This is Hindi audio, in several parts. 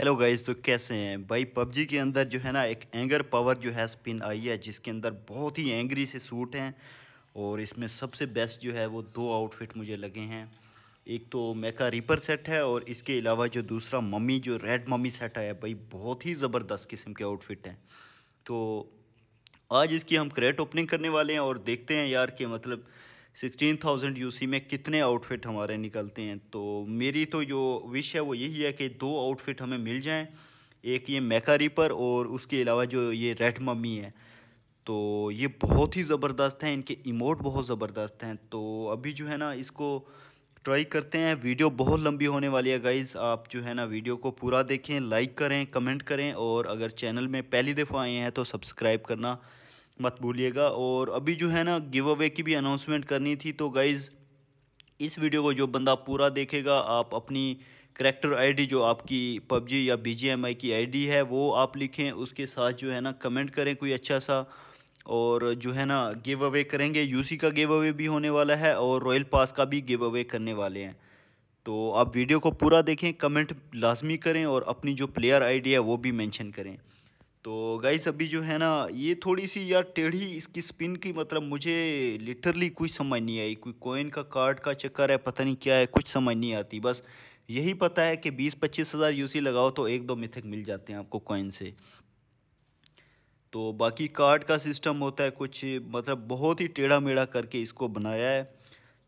हेलो गाइज तो कैसे हैं भाई पबजी के अंदर जो है ना एक एंगर पावर जो है स्पिन आई है जिसके अंदर बहुत ही एंग्री से सूट हैं और इसमें सबसे बेस्ट जो है वो दो आउटफिट मुझे लगे हैं एक तो मेका रिपर सेट है और इसके अलावा जो दूसरा मम्मी जो रेड मम्मी सेट आया भाई बहुत ही ज़बरदस्त किस्म के आउटफिट हैं तो आज इसकी हम क्रेट ओपनिंग करने वाले हैं और देखते हैं यार कि मतलब सिक्सटीन थाउजेंड यू में कितने आउटफिट हमारे निकलते हैं तो मेरी तो जो विश है वो यही है कि दो आउटफिट हमें मिल जाएँ एक ये मेका रिपर और उसके अलावा जो ये रेड मम्मी है तो ये बहुत ही ज़बरदस्त हैं इनके इमोट बहुत ज़बरदस्त हैं तो अभी जो है ना इसको ट्राई करते हैं वीडियो बहुत लंबी होने वाली है गाइज़ आप जो है ना वीडियो को पूरा देखें लाइक करें कमेंट करें और अगर चैनल में पहली दफ़ा आए हैं तो सब्सक्राइब करना मत भूलिएगा और अभी जो है ना गिव अवे की भी अनाउंसमेंट करनी थी तो गाइज़ इस वीडियो को जो बंदा पूरा देखेगा आप अपनी करेक्टर आईडी जो आपकी पबजी या बी की आईडी है वो आप लिखें उसके साथ जो है ना कमेंट करें कोई अच्छा सा और जो है ना गिव अवे करेंगे यूसी का गिव अवे भी होने वाला है और रॉयल पास का भी गिव अवे करने वाले हैं तो आप वीडियो को पूरा देखें कमेंट लाजमी करें और अपनी जो प्लेयर आई है वो भी मैंशन करें तो गाइस अभी जो है ना ये थोड़ी सी यार टेढ़ी इसकी स्पिन की मतलब मुझे लिटरली कुछ समझ नहीं आई कोई कॉइन का कार्ड का चक्कर है पता नहीं क्या है कुछ समझ नहीं आती बस यही पता है कि बीस पच्चीस हज़ार यूसी लगाओ तो एक दो मिथक मिल जाते हैं आपको कॉइन से तो बाकी कार्ड का सिस्टम होता है कुछ मतलब बहुत ही टेढ़ा मेढ़ा करके इसको बनाया है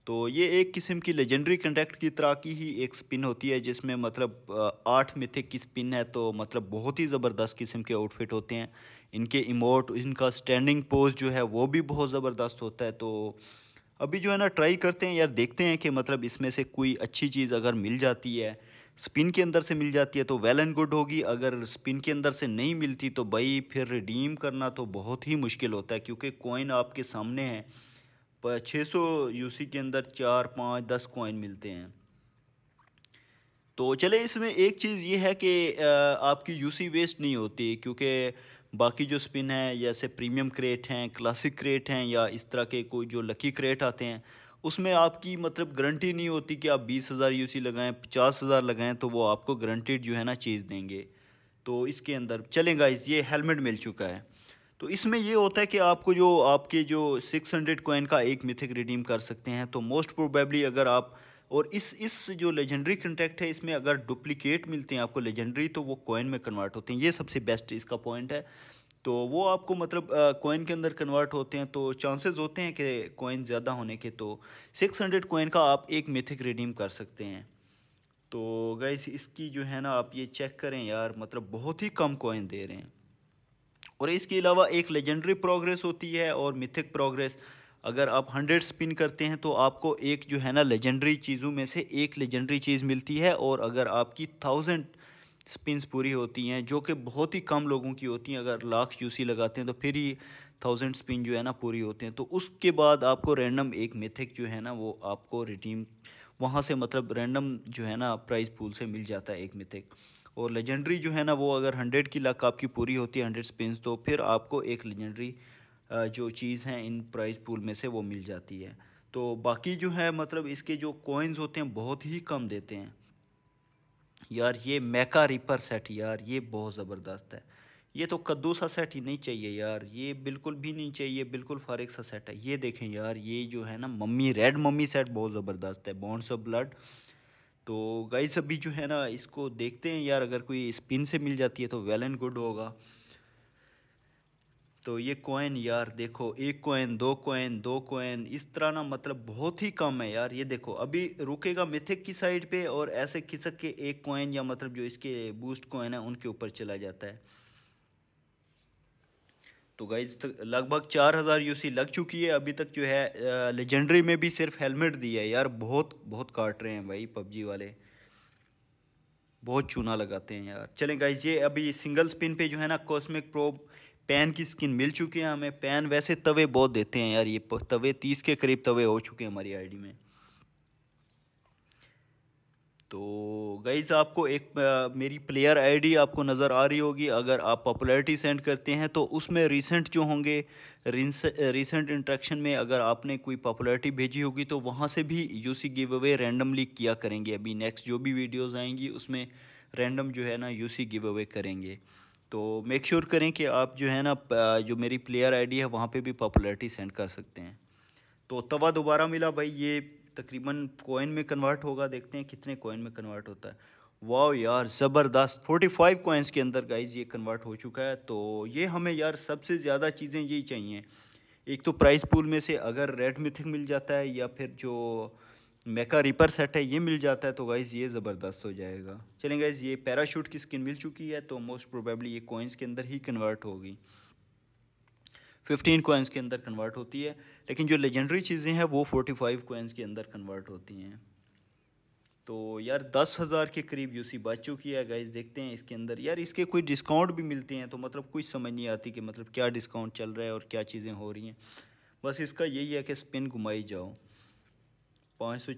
तो ये एक किस्म की लेजेंडरी कंटेक्ट की तरह की ही एक स्पिन होती है जिसमें मतलब आठ मिथिक की स्पिन है तो मतलब बहुत ही ज़बरदस्त किस्म के आउटफिट होते हैं इनके इमोट इनका स्टैंडिंग पोज जो है वो भी बहुत ज़बरदस्त होता है तो अभी जो है ना ट्राई करते हैं यार देखते हैं कि मतलब इसमें से कोई अच्छी चीज़ अगर मिल जाती है स्पिन के अंदर से मिल जाती है तो वेल एंड गुड होगी अगर स्पिन के अंदर से नहीं मिलती तो भाई फिर रिडीम करना तो बहुत ही मुश्किल होता है क्योंकि कॉइन आपके सामने है छः सौ यूसी के अंदर चार पाँच दस कॉइन मिलते हैं तो चले इसमें एक चीज़ ये है कि आपकी यूसी वेस्ट नहीं होती क्योंकि बाकी जो स्पिन है जैसे प्रीमियम क्रेट हैं क्लासिक क्रेट हैं या इस तरह के कोई जो लकी क्रेट आते हैं उसमें आपकी मतलब गारंटी नहीं होती कि आप बीस हज़ार यू लगाएं पचास हज़ार लगाएं तो वो आपको गारंटेड जो है ना चीज़ देंगे तो इसके अंदर चलेगा इस ये हेलमेट मिल चुका है तो इसमें ये होता है कि आपको जो आपके जो 600 हंड्रेड कोइन का एक मिथिक रिडीम कर सकते हैं तो मोस्ट प्रोबेबली अगर आप और इस इस जो लेजेंडरी कंट्रैक्ट है इसमें अगर डुप्लीकेट मिलते हैं आपको लेजेंडरी तो वो कोइन में कन्वर्ट होते हैं ये सबसे बेस्ट इसका पॉइंट है तो वो आपको मतलब कोइन के अंदर कन्वर्ट होते हैं तो चांसेस होते हैं कि कोइन ज़्यादा होने के तो 600 हंड्रेड कोइन का आप एक मिथिक रिडीम कर सकते हैं तो गैस इसकी जो है ना आप ये चेक करें यार मतलब बहुत ही कम कोइन दे रहे हैं और इसके अलावा एक लेजेंडरी प्रोग्रेस होती है और मिथिक प्रोग्रेस अगर आप हंड्रेड स्पिन करते हैं तो आपको एक जो है ना लेजेंडरी चीज़ों में से एक लेजेंडरी चीज़ मिलती है और अगर आपकी थाउजेंड स्पिन पूरी होती हैं जो कि बहुत ही कम लोगों की होती हैं अगर लाख यूसी लगाते हैं तो फिर ही थाउजेंड स्पिन जो है ना पूरी होते हैं तो उसके बाद आपको रैंडम एक मिथिक जो है ना वो आपको रिडीम वहाँ से मतलब रैंडम जो है ना प्राइज़ पूल से मिल जाता है एक मिथिक और लेजेंडरी जो है ना वो अगर हंड्रेड की लक आपकी पूरी होती है हंड्रेड स्पिन्स तो फिर आपको एक लेजेंडरी जो चीज़ है इन प्राइस पूल में से वो मिल जाती है तो बाकी जो है मतलब इसके जो कॉइन्स होते हैं बहुत ही कम देते हैं यार ये मेका रिपर सेट यार ये बहुत ज़बरदस्त है ये तो कद्दू सा सेट ही नहीं चाहिए यार ये बिल्कुल भी नहीं चाहिए बिल्कुल फारिक सा सेट है ये देखें यार ये जो है ना मम्मी रेड मम्मी सेट बहुत ज़बरदस्त है बॉन्ड्स ऑफ ब्लड तो गाइस अभी जो है ना इसको देखते हैं यार अगर कोई स्पिन से मिल जाती है तो वेल एंड गुड होगा तो ये कॉइन यार देखो एक कॉइन दो कॉइन दो कॉइन इस तरह ना मतलब बहुत ही कम है यार ये देखो अभी रुकेगा मिथिक की साइड पे और ऐसे खिसक के एक कॉइन या मतलब जो इसके बूस्ट कॉइन है उनके ऊपर चला जाता है तो गाइज तो लगभग चार हज़ार यू लग चुकी है अभी तक जो है लेजेंडरी में भी सिर्फ हेलमेट दी है यार बहुत बहुत काट रहे हैं भाई पबजी वाले बहुत चूना लगाते हैं यार चलें गाइज ये अभी सिंगल स्पिन पे जो है ना कॉस्मिक प्रो पैन की स्किन मिल चुकी है हमें पैन वैसे तवे बहुत देते हैं यार ये तवे तीस के करीब तवे हो चुके हैं हमारी आई में तो गाइज़ आपको एक आ, मेरी प्लेयर आईडी आपको नज़र आ रही होगी अगर आप पॉपुलैरिटी सेंड करते हैं तो उसमें रीसेंट जो होंगे रीसेंट इंट्रैक्शन में अगर आपने कोई पॉपुलैरिटी भेजी होगी तो वहाँ से भी यूसी गिव अवे रैंडमली किया करेंगे अभी नेक्स्ट जो भी वीडियोस आएंगी उसमें रैंडम जो है ना यूसी गिव अवे करेंगे तो मेक श्योर sure करें कि आप जो है ना जो मेरी प्लेयर आई है वहाँ पर भी पॉपुलरिटी सेंड कर सकते हैं तो तवा दोबारा मिला भाई ये तकरीबन कोइन में कन्वर्ट होगा देखते हैं कितने कोइन में कन्वर्ट होता है वाह यार ज़बरदस्त 45 कोइंस के अंदर गाइज ये कन्वर्ट हो चुका है तो ये हमें यार सबसे ज़्यादा चीज़ें यही चाहिए एक तो प्राइस पूल में से अगर रेड मिथिक मिल जाता है या फिर जो मेका रिपर सेट है ये मिल जाता है तो गाइज़ ये ज़बरदस्त हो जाएगा चलें गाइज़ ये पैराशूट की स्किन मिल चुकी है तो मोस्ट प्रोबेबली ये कोइंस के अंदर ही कन्वर्ट होगी 15 कोइंस के अंदर कन्वर्ट होती है लेकिन जो लेजेंडरी चीज़ें हैं वो 45 कोइंस के अंदर कन्वर्ट होती हैं तो यार दस हज़ार के करीब यूसी बच चुकी है गाइज देखते हैं इसके अंदर यार इसके कोई डिस्काउंट भी मिलते हैं तो मतलब कुछ समझ नहीं आती कि मतलब क्या डिस्काउंट चल रहा है और क्या चीज़ें हो रही हैं बस इसका यही है कि स्पिन घुमाई जाओ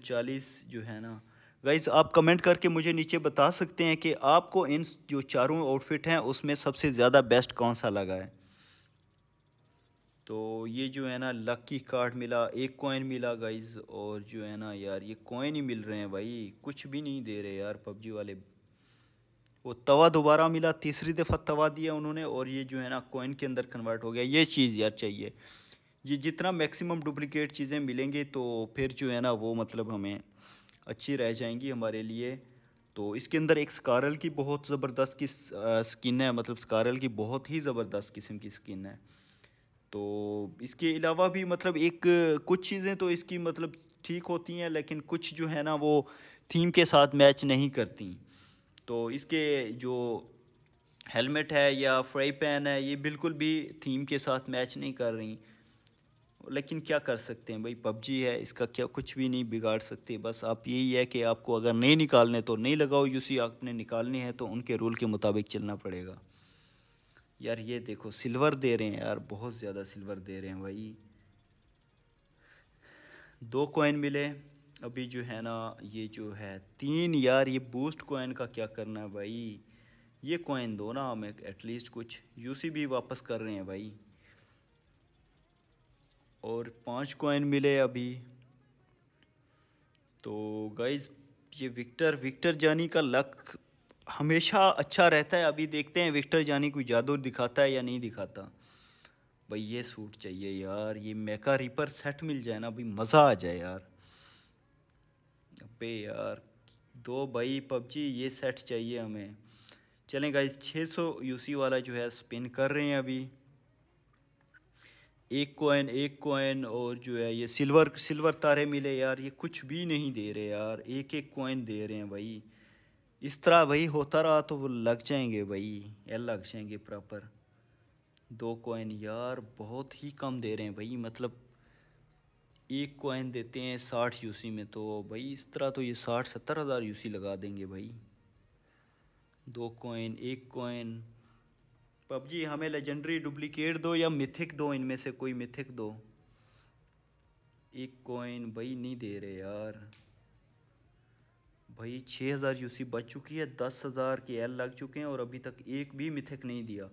चालीस जो है ना गाइज आप कमेंट करके मुझे नीचे बता सकते हैं कि आपको इन जो चारों आउटफिट हैं उसमें सबसे ज़्यादा बेस्ट कौन सा लगा है तो ये जो है ना लकी कार्ड मिला एक कॉइन मिला गाइज और जो है ना यार ये कॉइन ही मिल रहे हैं भाई कुछ भी नहीं दे रहे यार पबजी वाले वो तवा दोबारा मिला तीसरी दफ़ा तवा दिया उन्होंने और ये जो है ना कॉइन के अंदर कन्वर्ट हो गया ये चीज़ यार चाहिए ये जितना मैक्सिमम डुप्लिकेट चीज़ें मिलेंगी तो फिर जो है ना वो मतलब हमें अच्छी रह जाएंगी हमारे लिए तो इसके अंदर एक स्कारल की बहुत ज़बरदस्त की स्किन है मतलब स्कारल की बहुत ही ज़बरदस्त किस्म की स्किन है तो इसके अलावा भी मतलब एक कुछ चीज़ें तो इसकी मतलब ठीक होती हैं लेकिन कुछ जो है ना वो थीम के साथ मैच नहीं करती तो इसके जो हेलमेट है या फ्राई पैन है ये बिल्कुल भी थीम के साथ मैच नहीं कर रही लेकिन क्या कर सकते हैं भाई पबजी है इसका क्या कुछ भी नहीं बिगाड़ सकते बस आप यही है कि आपको अगर नहीं निकालने तो नहीं लगाओ यूसी आपने निकालनी है तो उनके रूल के मुताबिक चलना पड़ेगा यार ये देखो सिल्वर दे रहे हैं यार बहुत ज़्यादा सिल्वर दे रहे हैं भाई दो कॉइन मिले अभी जो है ना ये जो है तीन यार ये बूस्ट कॉइन का क्या करना है भाई ये कॉइन दो ना हमें एटलीस्ट कुछ यूसीबी वापस कर रहे हैं भाई और पांच कॉइन मिले अभी तो गाइज ये विक्टर विक्टर जानी का लक हमेशा अच्छा रहता है अभी देखते हैं विक्टर जानी कोई जादू दिखाता है या नहीं दिखाता भाई ये सूट चाहिए यार ये मेका रिपर सेट मिल जाए ना अभी मज़ा आ जाए यार अबे यार दो भाई पबजी ये सेट चाहिए हमें चलें इस 600 सौ वाला जो है स्पिन कर रहे हैं अभी एक कोइन एक कोइन और जो है ये सिल्वर सिल्वर तारे मिले यार ये कुछ भी नहीं दे रहे यार एक एक कोइन दे रहे हैं भाई इस तरह वही होता रहा तो वो लग जाएंगे भाई ये लग जाएंगे प्रॉपर दो कोइन यार बहुत ही कम दे रहे हैं भाई मतलब एक कोइन देते हैं साठ यूसी में तो भाई इस तरह तो ये साठ सत्तर हज़ार यूसी लगा देंगे भाई दो कोइन एक कोइन पबजी हमें लेजेंडरी डुप्लीकेट दो या मिथिक दो इनमें से कोई मिथिक दो एक कोइन भाई नहीं दे रहे यार भाई छः हज़ार यूसी बच चुकी है दस हज़ार के एल लग चुके हैं और अभी तक एक भी मिथिक नहीं दिया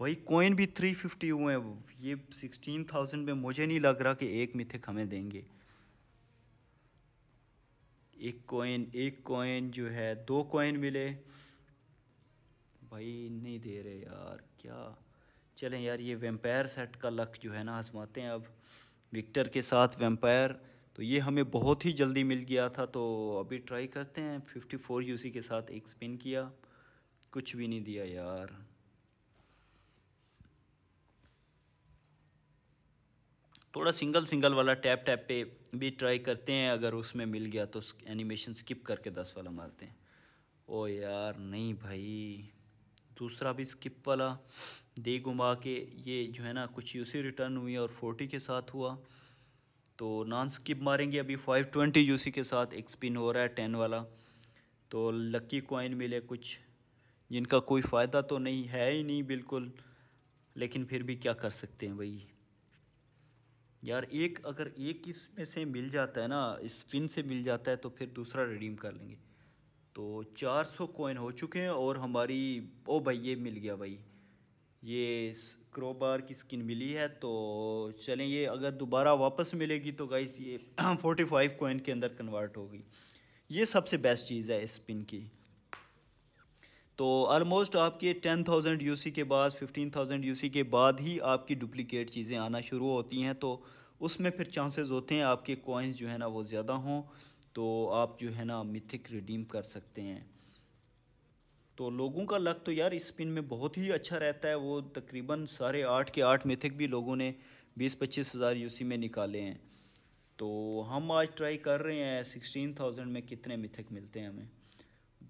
भाई कोइन भी थ्री फिफ्टी हुए हैं ये सिक्सटीन थाउजेंड में मुझे नहीं लग रहा कि एक मिथिक हमें देंगे एक कोइन एक कोइन जो है दो कोइन मिले भाई नहीं दे रहे यार क्या चलें यार ये वेम्पायर सेट का लक जो है ना आजमाते हैं अब विक्टर के साथ वेम्पायर तो ये हमें बहुत ही जल्दी मिल गया था तो अभी ट्राई करते हैं 54 फोर के साथ एक स्पिन किया कुछ भी नहीं दिया यार थोड़ा सिंगल सिंगल वाला टैप टैप पे भी ट्राई करते हैं अगर उसमें मिल गया तो एनिमेशन स्किप करके दस वाला मारते हैं ओ यार नहीं भाई दूसरा भी स्किप वाला दे घुमा के ये जो है ना कुछ यूसी रिटर्न हुई और फोर्टी के साथ हुआ तो नॉन स्किप मारेंगे अभी फाइव ट्वेंटी यूसी के साथ एक स्पिन हो रहा है टेन वाला तो लकी कॉइन मिले कुछ जिनका कोई फ़ायदा तो नहीं है ही नहीं बिल्कुल लेकिन फिर भी क्या कर सकते हैं भाई यार एक अगर एक इसमें से मिल जाता है ना स्पिन से मिल जाता है तो फिर दूसरा रिडीम कर लेंगे तो 400 कॉइन हो चुके हैं और हमारी ओ भाई ये मिल गया भाई ये क्रोबार की स्किन मिली है तो चलें ये अगर दोबारा वापस मिलेगी तो गाइस ये फोर्टी फाइव कोइन के अंदर कन्वर्ट होगी ये सबसे बेस्ट चीज़ है इस पिन की तो आलमोस्ट आपके टेन थाउजेंड यू के बाद फिफ्टीन थाउजेंड यू के बाद ही आपकी डुप्लिकेट चीज़ें आना शुरू होती हैं तो उसमें फिर चांसेस होते हैं आपके कॉइन्स जो है ना वो ज़्यादा हों तो आप जो है ना मिथिक रिडीम कर सकते हैं तो लोगों का लक तो यार इस स्पिन में बहुत ही अच्छा रहता है वो तकरीबन सारे आठ के आठ मिथिक भी लोगों ने बीस पच्चीस हज़ार यूसी में निकाले हैं तो हम आज ट्राई कर रहे हैं सिक्सटीन थाउजेंड में कितने मिथिक मिलते हैं हमें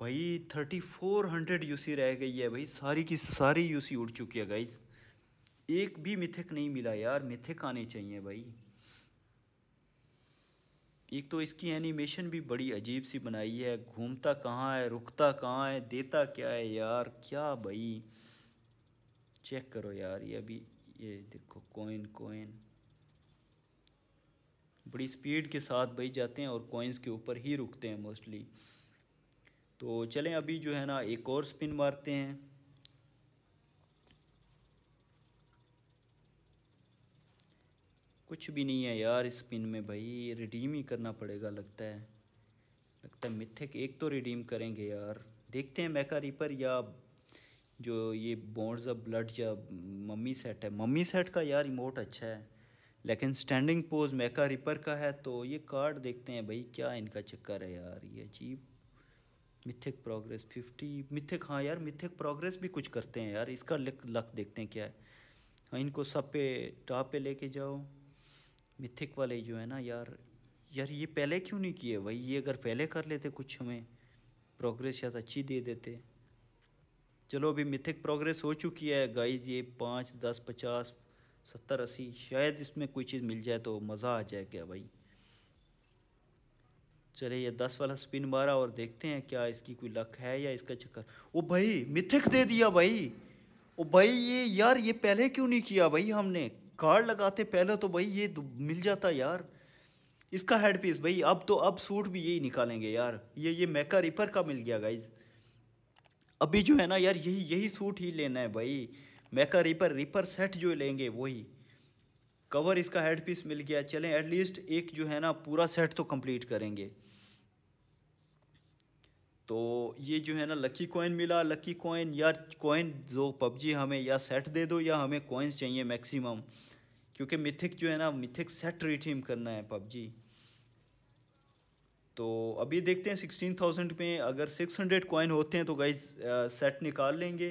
भाई थर्टी फोर हंड्रेड सी रह गई है भाई सारी की सारी यूसी उड़ चुकी है गाइज एक भी मिथिक नहीं मिला यार मिथिक आने चाहिए भाई एक तो इसकी एनिमेशन भी बड़ी अजीब सी बनाई है घूमता कहाँ है रुकता कहाँ है देता क्या है यार क्या भाई चेक करो यार ये अभी ये देखो कोइन कोइन बड़ी स्पीड के साथ भाई जाते हैं और कोइंस के ऊपर ही रुकते हैं मोस्टली तो चलें अभी जो है ना एक और स्पिन मारते हैं कुछ भी नहीं है यार स्पिन में भाई रिडीम ही करना पड़ेगा लगता है लगता है मिथिक एक तो रिडीम करेंगे यार देखते हैं मैका रीपर या जो ये बोन्स ऑफ ब्लड या मम्मी सेट है मम्मी सेट का यार इमोट अच्छा है लेकिन स्टैंडिंग पोज मैका रिपर का है तो ये कार्ड देखते हैं भाई क्या इनका चक्कर है यार ये अजीब मिथिक प्रोग्रेस फिफ्टी मिथिक हाँ यार मिथिक प्रोग्रेस भी कुछ करते हैं यार इसका लक देखते हैं क्या है हाँ इनको सब पे टॉप पे लेके जाओ मिथिक वाले जो है ना यार यार ये पहले क्यों नहीं किए भाई ये अगर पहले कर लेते कुछ हमें प्रोग्रेस शायद अच्छी दे देते चलो अभी मिथिक प्रोग्रेस हो चुकी है गाइज ये पाँच दस पचास सत्तर अस्सी शायद इसमें कोई चीज़ मिल जाए तो मज़ा आ जाए क्या भाई चले ये दस वाला स्पिन मारा और देखते हैं क्या इसकी कोई लक है या इसका चक्कर ओ भाई मिथिक दे दिया भाई ओ भाई ये यार ये पहले क्यों नहीं किया भाई हमने कार्ड लगाते पहले तो भाई ये मिल जाता यार इसका हेड पीस भाई अब तो अब सूट भी यही निकालेंगे यार ये ये मैका रिपर का मिल गया गाइज अभी जो है ना यार यही यही सूट ही लेना है भाई मेका रिपर रिपर सेट जो लेंगे वही कवर इसका हेड पीस मिल गया चलें एटलीस्ट एक जो है ना पूरा सेट तो कंप्लीट करेंगे तो ये जो है ना लकी कॉइन मिला लकी कॉइन या कॉइन जो पबजी हमें या सेट दे दो या हमें कॉइन्स चाहिए मैक्सिमम क्योंकि मिथिक जो है ना मिथिक सेट रिटीम करना है पबजी तो अभी देखते हैं सिक्सटीन थाउजेंड में अगर सिक्स हंड्रेड कॉइन होते हैं तो गाइज सेट निकाल लेंगे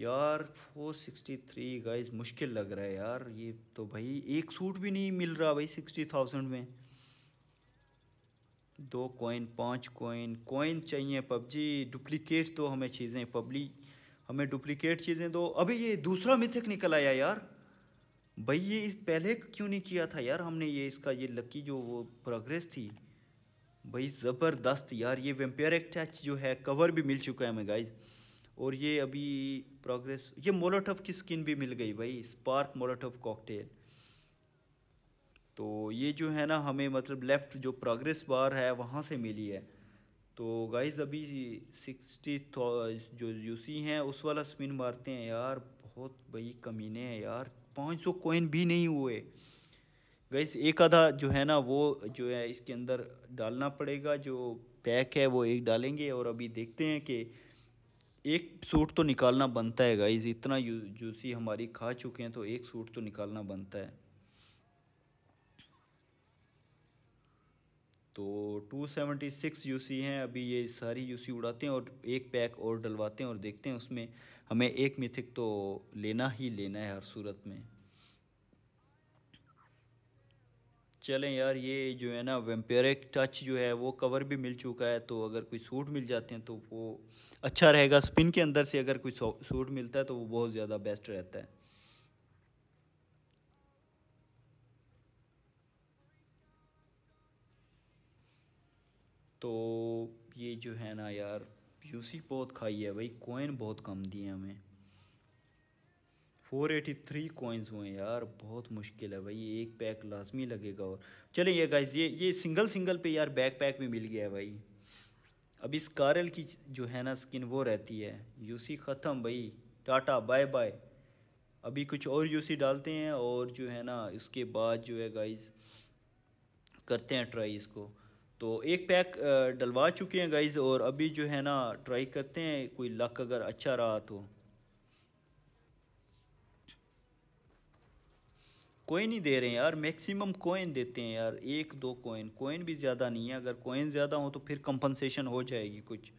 यार फोर सिक्सटी थ्री गाइज मुश्किल लग रहा है यार ये तो भाई एक सूट भी नहीं मिल रहा भाई सिक्सटी थाउजेंड में दो कॉइन पाँच कॉइन कॉइन चाहिए पबजी डुप्लीकेट तो हमें चीज़ें पबली हमें डुप्लीकेट चीज़ें दो अभी ये दूसरा मिथिक निकल आया यार भाई ये इस पहले क्यों नहीं किया था यार हमने ये इसका ये लकी जो वो प्रोग्रेस थी भाई ज़बरदस्त यार ये वेम्पेयर एक्टैच जो है कवर भी मिल चुका है हमें गाइज और ये अभी प्रोग्रेस ये मोलोटफ की स्किन भी मिल गई भाई स्पार्क मोलोटफ कॉकटेल तो ये जो है ना हमें मतलब लेफ़्ट जो प्रोग्रेस बार है वहाँ से मिली है तो गाइज अभी सिक्सटी जो यूसी हैं उस वाला स्पिन मारते हैं यार बहुत भाई कमीने हैं यार पाँच सौ कोइन भी नहीं हुए गैस एक आधा जो है ना वो जो है इसके अंदर डालना पड़ेगा जो पैक है वो एक डालेंगे और अभी देखते हैं कि एक सूट तो निकालना बनता है गाइज इतना जूसी हमारी खा चुके हैं तो एक सूट तो निकालना बनता है तो 276 यूसी हैं अभी ये सारी यूसी उड़ाते हैं और एक पैक और डलवाते हैं और देखते हैं उसमें हमें एक मिथिक तो लेना ही लेना है हर सूरत में चलें यार ये जो है ना वेम्पेरिक टच जो है वो कवर भी मिल चुका है तो अगर कोई सूट मिल जाते हैं तो वो अच्छा रहेगा स्पिन के अंदर से अगर कोई सूट मिलता है तो वो बहुत ज़्यादा बेस्ट रहता है तो ये जो है ना यार यूसी बहुत खाई है भाई कोइन बहुत कम दिए हमें फोर एटी थ्री कोइंस हुए यार बहुत मुश्किल है भाई एक पैक लाजमी लगेगा और चले ये गाइज ये ये सिंगल सिंगल पे यार बैक पैक भी मिल गया है भाई अब इस कारल की जो है ना स्किन वो रहती है यूसी ख़त्म भाई टाटा बाय बाय अभी कुछ और यूसी डालते हैं और जो है ना इसके बाद जो है गाइज़ करते हैं ट्राई इसको तो एक पैक डलवा चुके हैं गाइज़ और अभी जो है ना ट्राई करते हैं कोई लक अगर अच्छा रहा तो कोइन ही दे रहे हैं यार मैक्सिमम कोइन देते हैं यार एक दो कोइन कोइन भी ज़्यादा नहीं है अगर कोइन ज़्यादा हो तो फिर कंपनसेशन हो जाएगी कुछ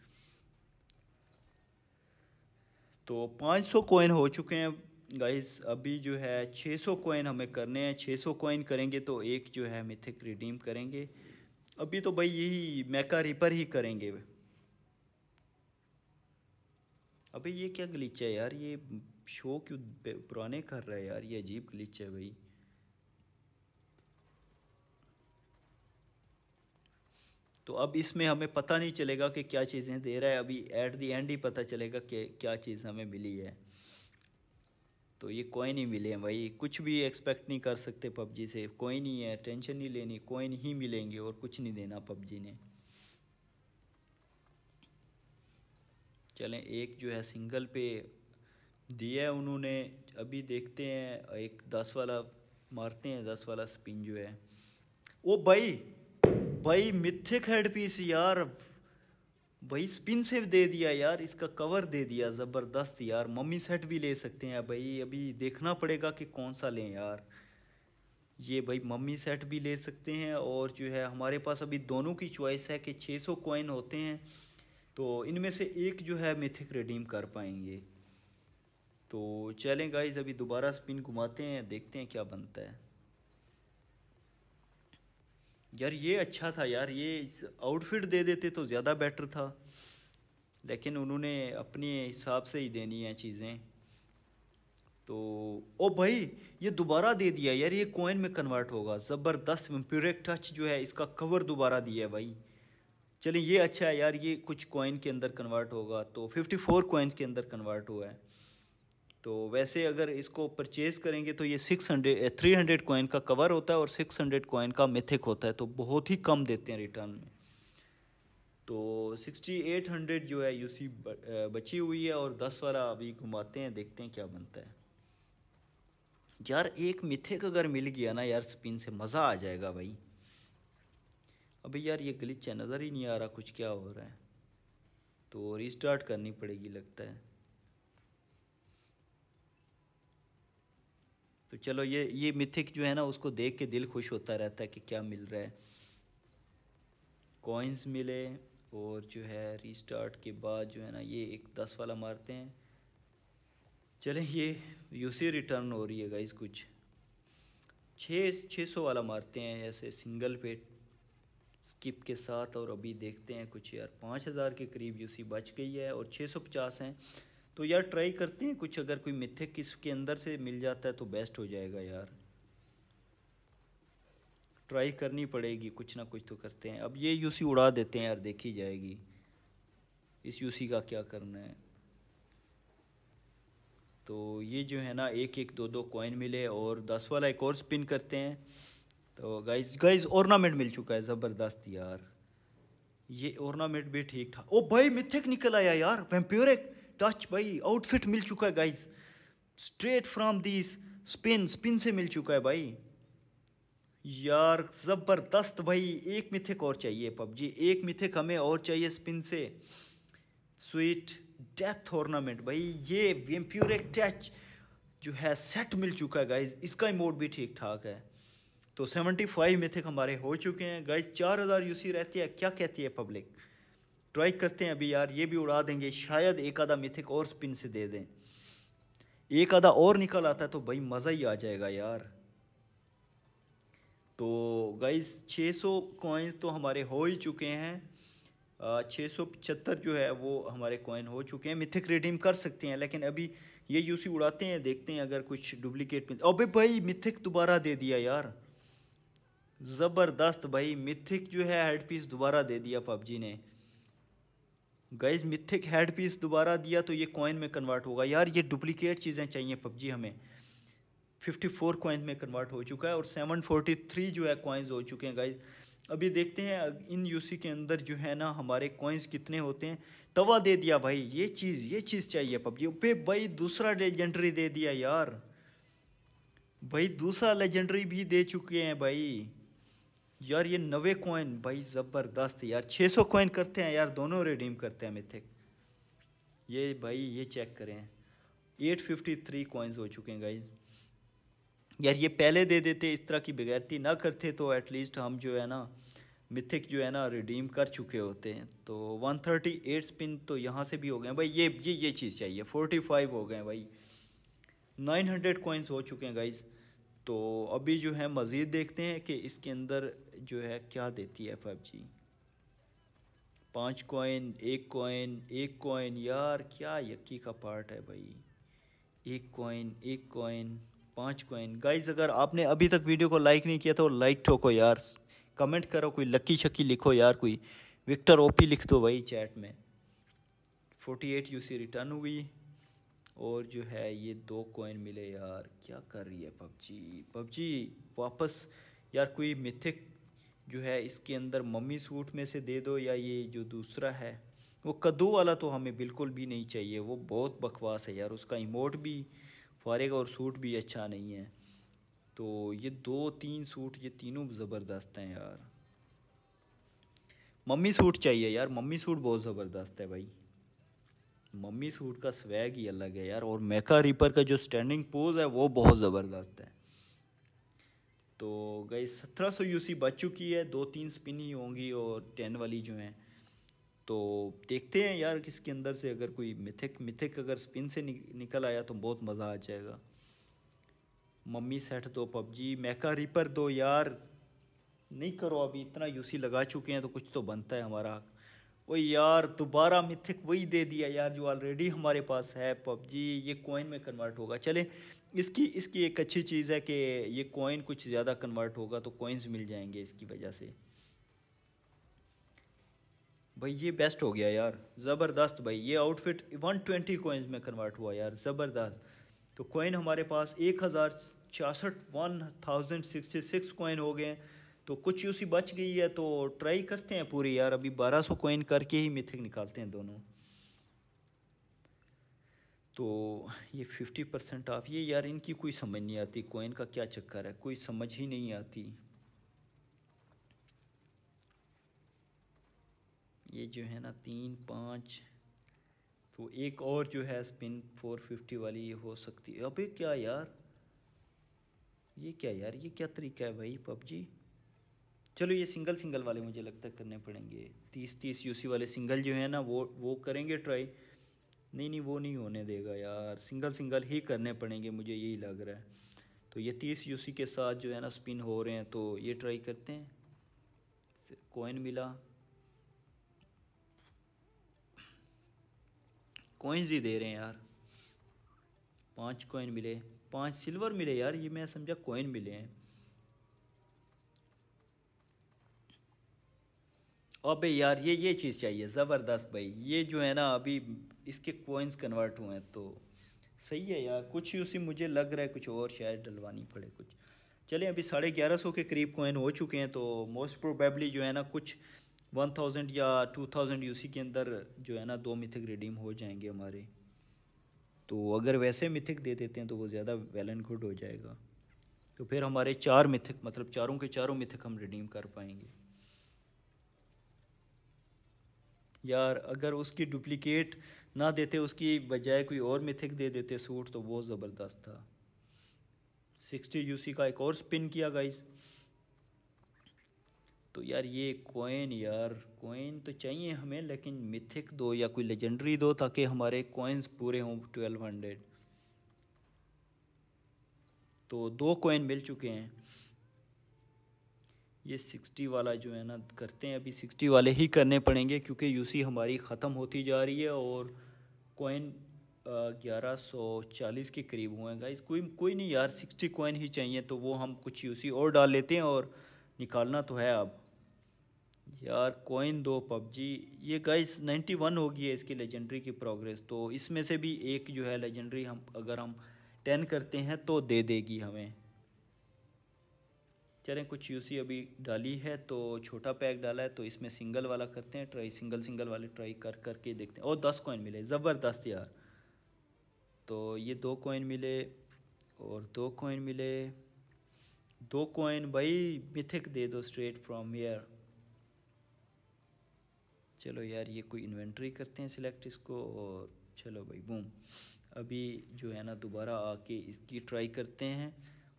तो 500 कोइन हो चुके हैं गाइस अभी जो है 600 कोइन हमें करने हैं 600 कोइन करेंगे तो एक जो है मिथिक रिडीम करेंगे अभी तो भाई यही मैका रिपर ही करेंगे अबे ये क्या ग्लिच है यार ये शो क्यों पुराने कर रहा है यार ये अजीब ग्लिच है भाई तो अब इसमें हमें पता नहीं चलेगा कि क्या चीज़ें दे रहा है अभी एट दी एंड ही पता चलेगा कि क्या चीज़ हमें मिली है तो ये कोई नहीं मिले भाई कुछ भी एक्सपेक्ट नहीं कर सकते पबजी से कोई नहीं है टेंशन नहीं लेनी कोई ही मिलेंगे और कुछ नहीं देना पबजी ने चलें एक जो है सिंगल पे दिया है उन्होंने अभी देखते हैं एक दस वाला मारते हैं दस वाला स्पिन जो है ओ भाई भाई मिथिक हेड पीस यार भाई स्पिन सेव दे दिया यार इसका कवर दे दिया ज़बरदस्त यार मम्मी सेट भी ले सकते हैं भाई अभी देखना पड़ेगा कि कौन सा लें यार ये भाई मम्मी सेट भी ले सकते हैं और जो है हमारे पास अभी दोनों की चॉइस है कि 600 सौ कॉइन होते हैं तो इनमें से एक जो है मिथिक रिडीम कर पाएंगे तो चलें गाइज अभी दोबारा स्पिन घुमाते हैं देखते हैं क्या बनता है यार ये अच्छा था यार ये आउटफिट दे देते तो ज़्यादा बेटर था लेकिन उन्होंने अपने हिसाब से ही देनी है चीज़ें तो ओ भाई ये दोबारा दे दिया यार ये कोइन में कन्वर्ट होगा ज़बरदस्त म्प्यूरेक टच जो है इसका कवर दोबारा दिया है भाई चलिए ये अच्छा है यार ये कुछ कोइन के अंदर कन्वर्ट होगा तो 54 फोर कोइन्स के अंदर कन्वर्ट हुआ है तो वैसे अगर इसको परचेज़ करेंगे तो ये six hundred three hundred coin का कवर होता है और सिक्स हंड्रेड कोइन का मिथिक होता है तो बहुत ही कम देते हैं रिटर्न में तो सिक्सटी एट हंड्रेड जो है यूसी eh, बची हुई है और दस वाला अभी घुमाते हैं देखते हैं क्या बनता है यार एक मिथिक अगर मिल गया ना यार स्पिन से मज़ा आ जाएगा भाई अभी यार ये ग्लिच है नज़र ही नहीं आ रहा कुछ क्या हो रहा है तो रिस्टार्ट करनी पड़ेगी लगता है तो चलो ये ये मिथिक जो है ना उसको देख के दिल खुश होता रहता है कि क्या मिल रहा है कॉइन्स मिले और जो है रीस्टार्ट के बाद जो है ना ये एक दस वाला मारते हैं चलें ये यूसी रिटर्न हो रही है गाइस कुछ छः छः सौ वाला मारते हैं ऐसे सिंगल पे स्किप के साथ और अभी देखते हैं कुछ यार पाँच हज़ार के करीब यूसी बच गई है और छः सौ पचास हैं तो यार ट्राई करते हैं कुछ अगर कोई मिथिक किसके अंदर से मिल जाता है तो बेस्ट हो जाएगा यार ट्राई करनी पड़ेगी कुछ ना कुछ तो करते हैं अब ये यूसी उड़ा देते हैं यार देखी जाएगी इस यूसी का क्या करना है तो ये जो है ना एक एक दो दो कॉइन मिले और दस वाला एक और स्पिन करते हैं तो गाइज गाइज ऑर्नामेंट मिल चुका है ज़बरदस्त यार ये ऑर्नामेंट भी ठीक ठाक ओ भाई मिथिक निकल आया यार वेम्प्योरिक टच भाई आउटफिट मिल चुका है guys straight from this spin spin से मिल चुका है भाई यार ज़बरदस्त भाई एक मिथिक और चाहिए पबजी एक मिथिक हमें और चाहिए स्पिन से स्वीट डेथ टूर्नामेंट भाई ये वेम्प्यूरेक टच जो है सेट मिल चुका है गाइज इसका इमोट भी ठीक ठाक है तो सेवेंटी फाइव मिथिक हमारे हो चुके हैं गाइज चार हज़ार यूसी रहती है क्या कहती है पब्लिक ट्राई करते हैं अभी यार ये भी उड़ा देंगे शायद एक आधा मिथिक और स्पिन से दे दें एक आधा और निकल आता है तो भाई मज़ा ही आ जाएगा यार तो गाइस 600 सौ कॉइन्स तो हमारे हो ही चुके हैं छः सौ पचहत्तर जो है वो हमारे कॉइन हो चुके हैं मिथिक रिडीम कर सकते हैं लेकिन अभी ये यूसी उड़ाते हैं देखते हैं अगर कुछ डुप्लीकेट मिल अबे भाई मिथिक दोबारा दे दिया यार ज़बरदस्त भाई मिथिक जो है हेड पीस दोबारा दे दिया पबजी ने गाइज मिथिक हेड पीस दोबारा दिया तो ये कॉइन में कन्वर्ट होगा यार ये डुप्लीकेट चीज़ें चाहिए पबजी हमें 54 फोर कॉइन्स में कन्वर्ट हो चुका है और 743 जो है कॉइन्स हो चुके हैं गाइज अभी देखते हैं इन यूसी के अंदर जो है ना हमारे कॉइन्स कितने होते हैं तवा दे दिया भाई ये चीज़ ये चीज़ चाहिए पबजी पे भाई दूसरा लेजेंडरी दे दिया यार भाई दूसरा लेजेंडरी भी दे चुके हैं भाई यार ये नवे कॉइन भाई ज़बरदस्त यार 600 कॉइन करते हैं यार दोनों रिडीम करते हैं मिथिक ये भाई ये चेक करें 853 कॉइन्स हो चुके हैं गाइज यार ये पहले दे देते इस तरह की बगैरती ना करते तो एटलीस्ट हम जो है ना मिथिक जो है ना रिडीम कर चुके होते हैं तो 138 स्पिन तो यहाँ से भी हो गए भाई ये ये ये चीज़ चाहिए 45 हो गए भाई 900 कॉइन्स हो चुके हैं गाइज़ तो अभी जो है मज़ीद देखते हैं कि इसके अंदर जो है क्या देती है जी पाँच कॉइन एक कॉइन एक कॉइन यार क्या यकी का पार्ट है भाई एक कॉइन एक कॉइन पाँच कॉइन गाइज अगर आपने अभी तक वीडियो को लाइक नहीं किया तो लाइक ठोको यार कमेंट करो कोई लक्की छक्की लिखो यार कोई विक्टर ओपी लिख दो भाई चैट में forty eight U C return हुई और जो है ये दो कॉइन मिले यार क्या कर रही है पबजी पबजी वापस यार कोई मिथिक जो है इसके अंदर मम्मी सूट में से दे दो या ये जो दूसरा है वो कद्दू वाला तो हमें बिल्कुल भी नहीं चाहिए वो बहुत बकवास है यार उसका इमोट भी फारेगा और सूट भी अच्छा नहीं है तो ये दो तीन सूट ये तीनों ज़बरदस्त हैं यार मम्मी सूट चाहिए यार मम्मी सूट बहुत ज़बरदस्त है भाई मम्मी सूट का स्वैग ही अलग है यार और मेका रिपर का जो स्टैंडिंग पोज है वो बहुत ज़बरदस्त है तो गई सत्रह सौ यूसी बच चुकी है दो तीन स्पिन ही होंगी और टेन वाली जो हैं तो देखते हैं यार किसके अंदर से अगर कोई मिथिक मिथिक अगर स्पिन से निकल आया तो बहुत मज़ा आ जाएगा मम्मी सेट दो पबजी मैका रिपर दो यार नहीं करो अभी इतना यूसी लगा चुके हैं तो कुछ तो बनता है हमारा वो यार दोबारा मिथिक वही दे दिया यार जो ऑलरेडी हमारे पास है पबजी ये कॉइन में कन्वर्ट होगा चले इसकी इसकी एक अच्छी चीज़ है कि ये कॉइन कुछ ज़्यादा कन्वर्ट होगा तो कॉइन्स मिल जाएंगे इसकी वजह से भाई ये बेस्ट हो गया यार ज़बरदस्त भाई ये आउटफिट 120 ट्वेंटी कोइंस में कन्वर्ट हुआ यार ज़बरदस्त तो कोइन हमारे पास एक हज़ार छियासठ one thousand sixty six coin हो गए तो कुछ यूसी बच गई है तो ट्राई करते हैं पूरी यार अभी बारह सौ कोइन करके ही मिथिक निकालते हैं दोनों तो ये फिफ्टी परसेंट ऑफ ये यार इनकी कोई समझ नहीं आती कोइन का क्या चक्कर है कोई समझ ही नहीं आती ये जो है ना तीन पाँच तो एक और जो है स्पिन फोर फिफ्टी वाली ये हो सकती है अबे क्या यार ये क्या यार ये क्या तरीका है भाई पबजी चलो ये सिंगल सिंगल वाले मुझे लगता है करने पड़ेंगे तीस तीस यूसी वाले सिंगल जो है ना वो वो करेंगे ट्राई नहीं नहीं वो नहीं होने देगा यार सिंगल सिंगल ही करने पड़ेंगे मुझे यही लग रहा है तो ये तीस यूसी के साथ जो है ना स्पिन हो रहे हैं तो ये ट्राई करते हैं कोइन मिला कोइंस ही दे रहे हैं यार पांच कोइन मिले पांच सिल्वर मिले यार ये मैं समझा कोइन मिले हैं अबे यार ये ये चीज़ चाहिए ज़बरदस्त भाई ये जो है ना अभी इसके कोइंस कन्वर्ट हुए हैं तो सही है यार कुछ ही उसी मुझे लग रहा है कुछ और शायद डलवानी पड़े कुछ चलिए अभी साढ़े ग्यारह सौ के करीब कोइन हो चुके हैं तो मोस्ट प्रोबेबली जो है ना कुछ वन थाउजेंड या टू थाउजेंड यूसी के अंदर जो है ना दो मिथिक रिडीम हो जाएंगे हमारे तो अगर वैसे मिथिक दे देते हैं तो वो ज़्यादा वेल एंड गुड हो जाएगा तो फिर हमारे चार मिथिक मतलब चारों के चारों मिथिक हम रिडीम कर पाएंगे यार अगर उसकी डुप्लीकेट ना देते उसकी बजाय कोई और मिथिक दे देते सूट तो बहुत ज़बरदस्त था सिक्सटी यूसी का एक और स्पिन किया गाइस तो यार ये कोइन यार कोइन तो चाहिए हमें लेकिन मिथिक दो या कोई लेजेंडरी दो ताकि हमारे कोइन्स पूरे हों ट्वेल्व हंड्रेड तो दो कोइन मिल चुके हैं ये सिक्सटी वाला जो है ना करते हैं अभी सिक्सटी वाले ही करने पड़ेंगे क्योंकि यूसी हमारी ख़त्म होती जा रही है और कोइन ग्यारह सौ चालीस के करीब हुए हैं गाइस कोई कोई नहीं यार सिक्सटी कोइन ही चाहिए तो वो हम कुछ यूसी और डाल लेते हैं और निकालना तो है अब यार कोइन दो पबजी ये गाइस 91 होगी है इसकी लेजेंड्री की प्रोग्रेस तो इसमें से भी एक जो है लेजेंड्री हम अगर हम टेन करते हैं तो दे देगी हमें चलें कुछ यूसी अभी डाली है तो छोटा पैक डाला है तो इसमें सिंगल वाला करते हैं ट्राई सिंगल सिंगल वाले ट्राई कर करके देखते हैं और दस कोइन मिले ज़बरदस्त यार तो ये दो कोइन मिले और दो कोइन मिले दो कोइन भाई मिथिक दे दो स्ट्रेट फ्रॉम हेयर चलो यार ये कोई इन्वेंट्री करते हैं सिलेक्ट इसको और चलो भाई बूम अभी जो है ना दोबारा आके इसकी ट्राई करते हैं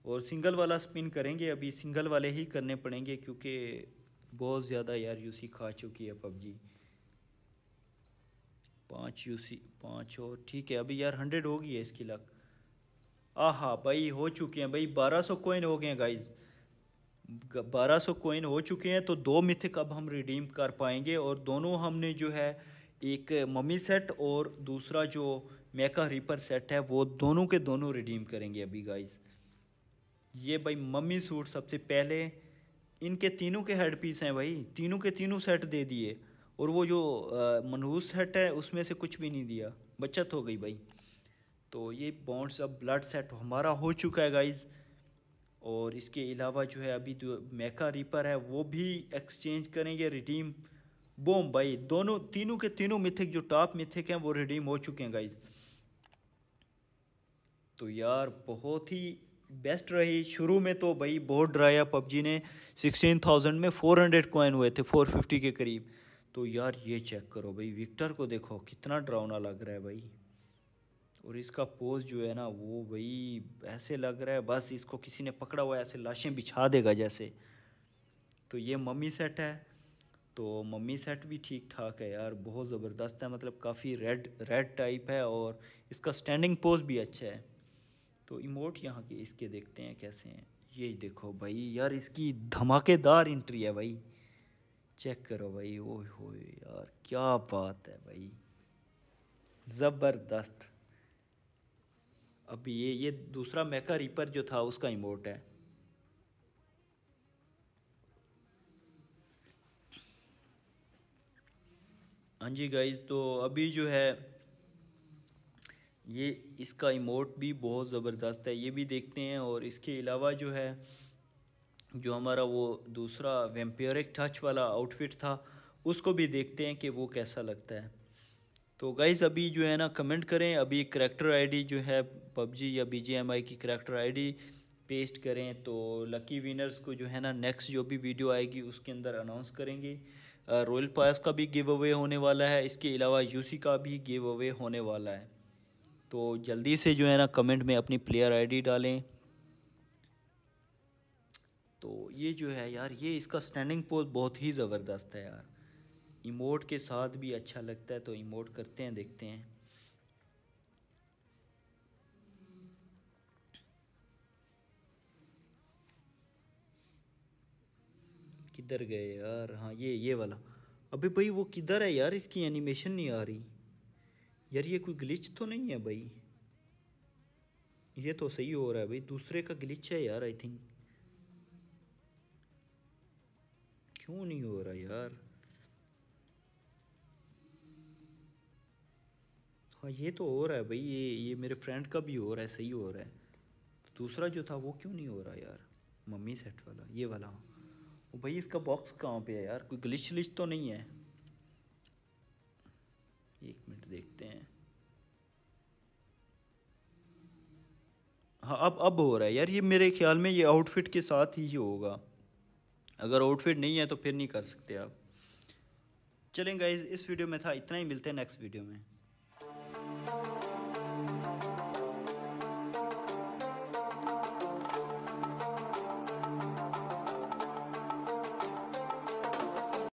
और सिंगल वाला स्पिन करेंगे अभी सिंगल वाले ही करने पड़ेंगे क्योंकि बहुत ज़्यादा यार यूसी खा चुकी है पबजी पाँच यूसी पाँच और ठीक है अभी यार हंड्रेड होगी है इसकी लक आहा भाई हो चुके हैं भाई बारह सौ कोइन हो गए हैं गाइज बारह सौ कोइन हो चुके हैं तो दो मिथिक अब हम रिडीम कर पाएंगे और दोनों हमने जो है एक मम्मी सेट और दूसरा जो मेका रिपर सेट है वो दोनों के दोनों रिडीम करेंगे अभी गाइज़ ये भाई मम्मी सूट सबसे पहले इनके तीनों के हेड पीस हैं भाई तीनों के तीनों सेट दे दिए और वो जो मनहूस सेट है उसमें से कुछ भी नहीं दिया बचत हो गई भाई तो ये बॉन्ड्स अब ब्लड सेट हमारा हो चुका है गाइज़ और इसके अलावा जो है अभी जो मेका रीपर है वो भी एक्सचेंज करेंगे रिडीम बोम भाई दोनों तीनों के तीनों मिथिक जो टॉप मिथिक हैं वो रिडीम हो चुके हैं गाइज तो यार बहुत ही बेस्ट रही शुरू में तो भाई बहुत डराया पबजी ने सिक्सटीन थाउजेंड में फोर हंड्रेड कॉइन हुए थे फोर फिफ्टी के करीब तो यार ये चेक करो भाई विक्टर को देखो कितना डरावना लग रहा है भाई और इसका पोज जो है ना वो भाई ऐसे लग रहा है बस इसको किसी ने पकड़ा हुआ ऐसे लाशें बिछा देगा जैसे तो ये मम्मी सेट है तो मम्मी सेट भी ठीक ठाक है यार बहुत ज़बरदस्त है मतलब काफ़ी रेड रेड टाइप है और इसका स्टैंडिंग पोज भी अच्छा है तो इमोट यहाँ के इसके देखते हैं कैसे हैं ये देखो भाई यार इसकी धमाकेदार एंट्री है भाई चेक करो भाई ओ हो यार क्या बात है भाई ज़बरदस्त अब ये ये दूसरा मेका रिपर जो था उसका इमोट है हाँ जी गाइज तो अभी जो है ये इसका इमोट भी बहुत ज़बरदस्त है ये भी देखते हैं और इसके अलावा जो है जो हमारा वो दूसरा वेम्पियरिक टच वाला आउटफिट था उसको भी देखते हैं कि वो कैसा लगता है तो गाइज अभी जो है ना कमेंट करें अभी करैक्टर आईडी जो है पबजी या बी की करैक्टर आईडी पेस्ट करें तो लकी विनर्स को जो है ना नेक्स्ट जो भी वीडियो आएगी उसके अंदर अनाउंस करेंगे रॉयल पास का भी गिव अवे होने वाला है इसके अलावा यूसी का भी गिव अवे होने वाला है तो जल्दी से जो है ना कमेंट में अपनी प्लेयर आईडी डालें तो ये जो है यार ये इसका स्टैंडिंग पोज बहुत ही ज़बरदस्त है यार इमोट के साथ भी अच्छा लगता है तो इमोट करते हैं देखते हैं किधर गए यार हाँ ये ये वाला अबे भाई वो किधर है यार इसकी एनिमेशन नहीं आ रही यार ये कोई ग्लिच तो नहीं है भाई ये तो सही हो रहा है भाई दूसरे का ग्लिच है यार आई थिंक क्यों नहीं हो रहा यार हाँ ये तो हो रहा है भाई ये ये मेरे फ्रेंड का भी हो रहा है सही हो रहा है दूसरा जो था वो क्यों नहीं हो रहा यार मम्मी सेट वाला ये वाला वो भाई इसका बॉक्स कहाँ पे है यार कोई ग्लिच लिच तो नहीं है एक मिनट देखते हैं हाँ अब अब हो रहा है यार ये मेरे ख्याल में ये आउटफिट के साथ ही होगा अगर आउटफिट नहीं है तो फिर नहीं कर सकते आप चलें गाइज इस वीडियो में था इतना ही मिलते हैं नेक्स्ट वीडियो में